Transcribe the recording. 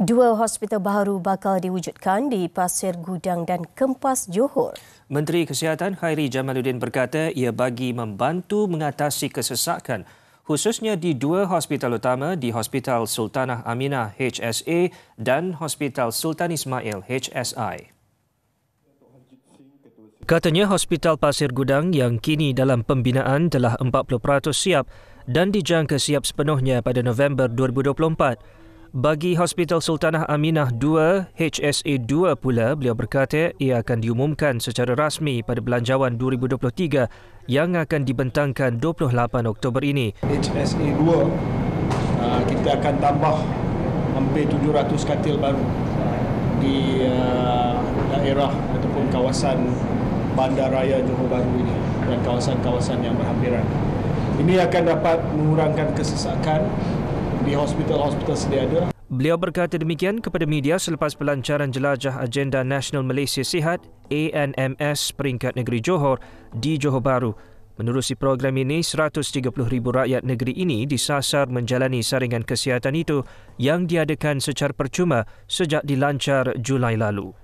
Dua hospital baru bakal diwujudkan di Pasir Gudang dan Kempas Johor. Menteri Kesihatan Khairi Jamaluddin berkata ia bagi membantu mengatasi kesesakan khususnya di dua hospital utama di Hospital Sultanah Aminah HSA dan Hospital Sultan Ismail HSI. Katanya Hospital Pasir Gudang yang kini dalam pembinaan telah 40% siap dan dijangka siap sepenuhnya pada November 2024. Bagi Hospital Sultanah Aminah 2, HSA 2 pula, beliau berkata ia akan diumumkan secara rasmi pada Belanjawan 2023 yang akan dibentangkan 28 Oktober ini. HSA 2, uh, kita akan tambah hampir 700 katil baru di uh, daerah ataupun kawasan bandaraya Johor Bahru ini dan kawasan-kawasan yang berhampiran. Ini akan dapat mengurangkan kesesakan di hospital-hospital sedia ada. Beliau berkata demikian kepada media selepas pelancaran jelajah agenda National Malaysia Sihat ANMS peringkat negeri Johor di Johor Bahru. Menerusi program ini, 130,000 rakyat negeri ini disasar menjalani saringan kesihatan itu yang diadakan secara percuma sejak dilancar Julai lalu.